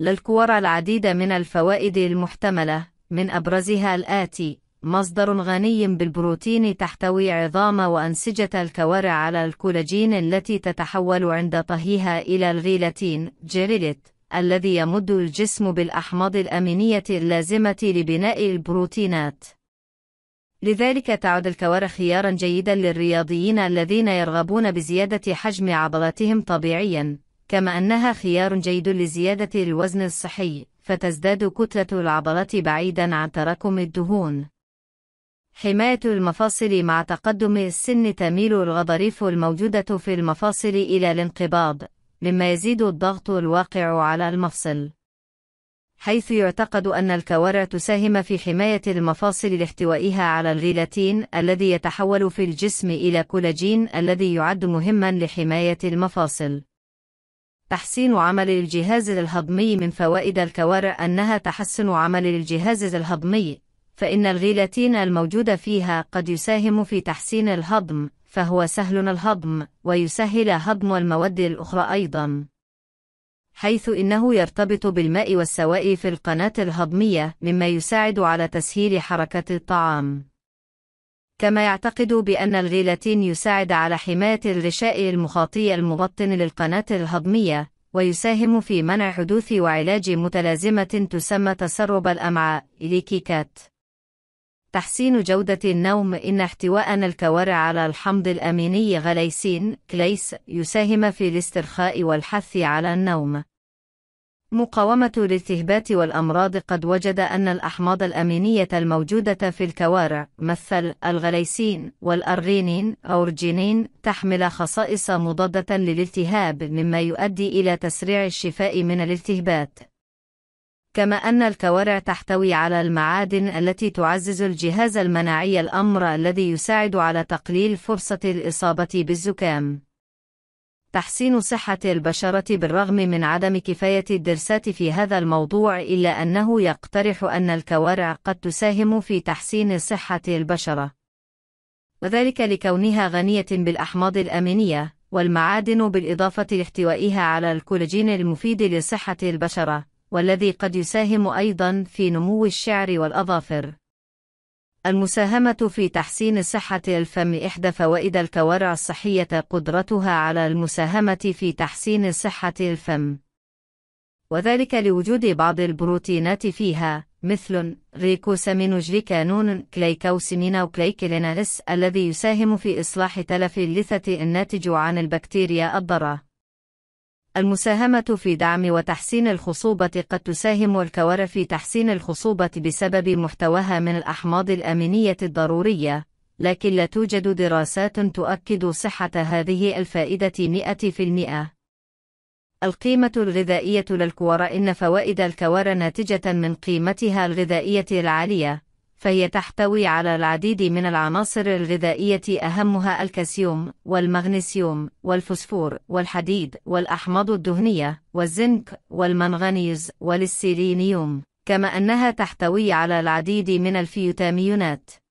للكور العديد من الفوائد المحتملة من أبرزها الآتي مصدر غني بالبروتين تحتوي عظام وأنسجة الكوارع على الكولاجين التي تتحول عند طهيها إلى الغيلاتين جيريليت الذي يمد الجسم بالأحماض الأمينية اللازمة لبناء البروتينات لذلك تعد الكوارع خيارا جيدا للرياضيين الذين يرغبون بزيادة حجم عضلاتهم طبيعيا كما أنها خيار جيد لزيادة الوزن الصحي، فتزداد كتلة العضلات بعيدًا عن تراكم الدهون. حماية المفاصل مع تقدم السن تميل الغضاريف الموجودة في المفاصل إلى الانقباض، مما يزيد الضغط الواقع على المفصل. حيث يعتقد أن الكوارع تساهم في حماية المفاصل لاحتوائها على الغيلاتين الذي يتحول في الجسم إلى كولاجين الذي يعد مهمًا لحماية المفاصل. تحسين عمل الجهاز الهضمي من فوائد الكوارع أنها تحسن عمل الجهاز الهضمي، فإن الغيلاتين الموجودة فيها قد يساهم في تحسين الهضم، فهو سهل الهضم، ويسهل هضم المواد الأخرى أيضاً. حيث إنه يرتبط بالماء والسوائل في القناة الهضمية مما يساعد على تسهيل حركة الطعام كما يعتقد بأن الغيلاتين يساعد على حماية الغشاء المخاطي المبطن للقناة الهضمية، ويساهم في منع حدوث وعلاج متلازمة تسمى تسرب الأمعاء (ليكيكات). تحسين جودة النوم إن احتواءنا الكوارع على الحمض الأميني غليسين كليس يساهم في الاسترخاء والحث على النوم. مقاومة الالتهابات والأمراض قد وجد أن الأحماض الأمينية الموجودة في الكوارع مثل الغليسين والأرغينين أو تحمل خصائص مضادة للالتهاب مما يؤدي إلى تسريع الشفاء من الالتهابات كما أن الكوارع تحتوي على المعادن التي تعزز الجهاز المناعي الأمر الذي يساعد على تقليل فرصة الإصابة بالزكام تحسين صحة البشرة بالرغم من عدم كفاية الدراسات في هذا الموضوع إلا أنه يقترح أن الكوارع قد تساهم في تحسين صحة البشرة وذلك لكونها غنية بالأحماض الأمينية والمعادن بالإضافة لاحتوائها على الكولاجين المفيد لصحة البشرة والذي قد يساهم أيضا في نمو الشعر والأظافر المساهمة في تحسين صحة الفم إحدى فوائد الكوارع الصحية قدرتها على المساهمة في تحسين صحة الفم وذلك لوجود بعض البروتينات فيها مثل ريكوسامينوجليكانون كليكوسمين كليكلينالس الذي يساهم في إصلاح تلف اللثة الناتج عن البكتيريا الضارة المساهمة في دعم وتحسين الخصوبة قد تساهم الكوارث في تحسين الخصوبة بسبب محتواها من الأحماض الأمينية الضرورية، لكن لا توجد دراسات تؤكد صحة هذه الفائدة 100%. القيمة الغذائية للكوارى إن فوائد الكوارى ناتجة من قيمتها الغذائية العالية، فهي تحتوي على العديد من العناصر الغذائية أهمها الكالسيوم والمغنيسيوم والفوسفور والحديد والأحماض الدهنية والزنك والمنغنيز والسيلينيوم كما أنها تحتوي على العديد من الفيتامينات